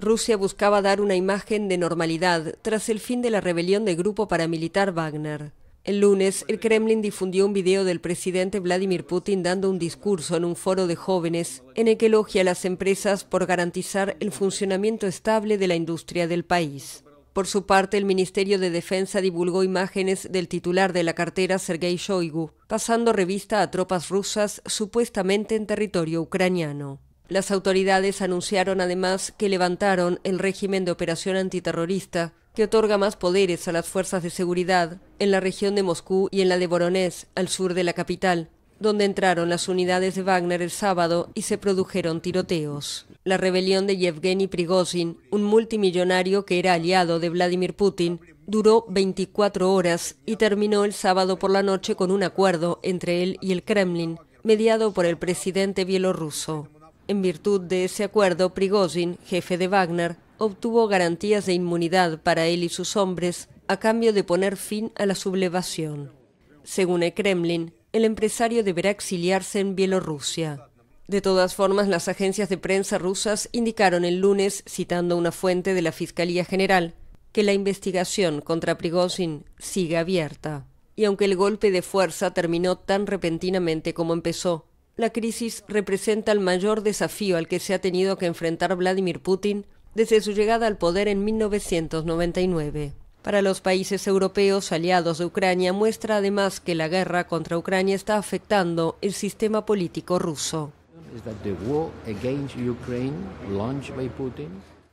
Rusia buscaba dar una imagen de normalidad tras el fin de la rebelión del grupo paramilitar Wagner. El lunes, el Kremlin difundió un video del presidente Vladimir Putin dando un discurso en un foro de jóvenes en el que elogia a las empresas por garantizar el funcionamiento estable de la industria del país. Por su parte, el Ministerio de Defensa divulgó imágenes del titular de la cartera, Sergei Shoigu, pasando revista a tropas rusas supuestamente en territorio ucraniano. Las autoridades anunciaron además que levantaron el régimen de operación antiterrorista que otorga más poderes a las fuerzas de seguridad en la región de Moscú y en la de Voronezh, al sur de la capital, donde entraron las unidades de Wagner el sábado y se produjeron tiroteos. La rebelión de Yevgeny Prigozhin, un multimillonario que era aliado de Vladimir Putin, duró 24 horas y terminó el sábado por la noche con un acuerdo entre él y el Kremlin, mediado por el presidente bielorruso. En virtud de ese acuerdo, Prigozhin, jefe de Wagner, obtuvo garantías de inmunidad para él y sus hombres a cambio de poner fin a la sublevación. Según el Kremlin, el empresario deberá exiliarse en Bielorrusia. De todas formas, las agencias de prensa rusas indicaron el lunes, citando una fuente de la Fiscalía General, que la investigación contra Prigozhin sigue abierta. Y aunque el golpe de fuerza terminó tan repentinamente como empezó, la crisis representa el mayor desafío al que se ha tenido que enfrentar Vladimir Putin desde su llegada al poder en 1999. Para los países europeos aliados de Ucrania muestra además que la guerra contra Ucrania está afectando el sistema político ruso.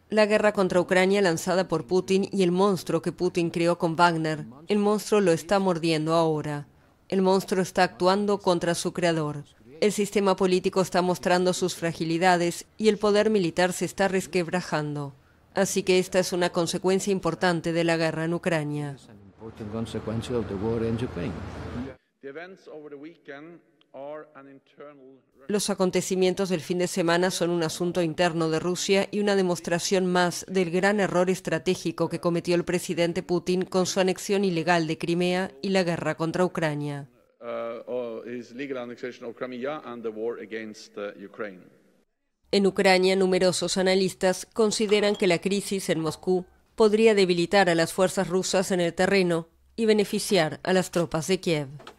La guerra contra Ucrania lanzada por Putin y el monstruo que Putin creó con Wagner, el monstruo lo está mordiendo ahora. El monstruo está actuando contra su creador. El sistema político está mostrando sus fragilidades y el poder militar se está resquebrajando. Así que esta es una consecuencia importante de la guerra en Ucrania. Los acontecimientos del fin de semana son un asunto interno de Rusia y una demostración más del gran error estratégico que cometió el presidente Putin con su anexión ilegal de Crimea y la guerra contra Ucrania. En Ucrania, numerosos analistas consideran que la crisis en Moscú podría debilitar a las fuerzas rusas en el terreno y beneficiar a las tropas de Kiev.